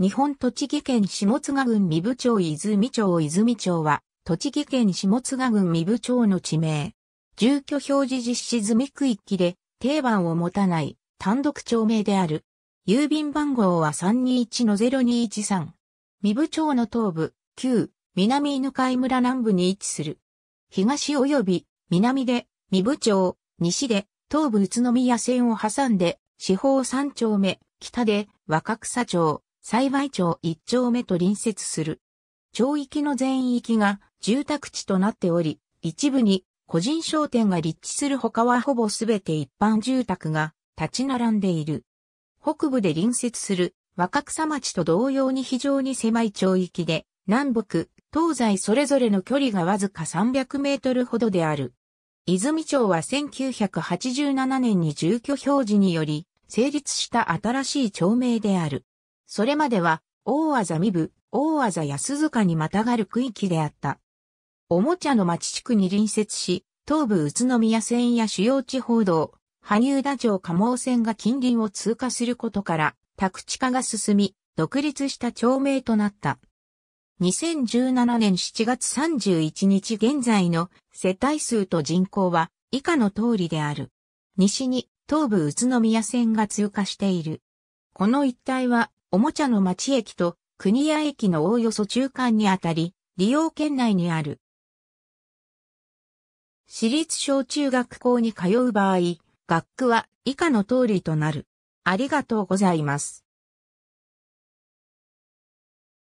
日本栃木県下津賀郡三部町泉町泉町は、栃木県下津賀郡三部町の地名。住居表示実施済み区域で、定番を持たない、単独町名である。郵便番号は321-0213。三部町の東部、旧、南犬飼村南部に位置する。東及び、南で、三部町、西で、東部宇都宮線を挟んで、四方三丁目、北で、若草町、幸町1丁目と隣接する。町域の全域が住宅地となっており、一部に個人商店が立地する他はほぼすべて一般住宅が立ち並んでいる。北部で隣接する若草町と同様に非常に狭い町域で、南北、東西それぞれの距離がわずか300メートルほどである。泉町は1987年に住居表示により、成立した新しい町名である。それまでは、大技三部、大技安塚にまたがる区域であった。おもちゃの町地区に隣接し、東部宇都宮線や主要地方道、羽生田町加茂線が近隣を通過することから、宅地化が進み、独立した町名となった。2017年7月31日現在の世帯数と人口は以下の通りである。西に東部宇都宮線が通過している。この一帯はおもちゃの町駅と国屋駅のおおよそ中間にあたり、利用圏内にある。私立小中学校に通う場合、学区は以下の通りとなる。ありがとうございます。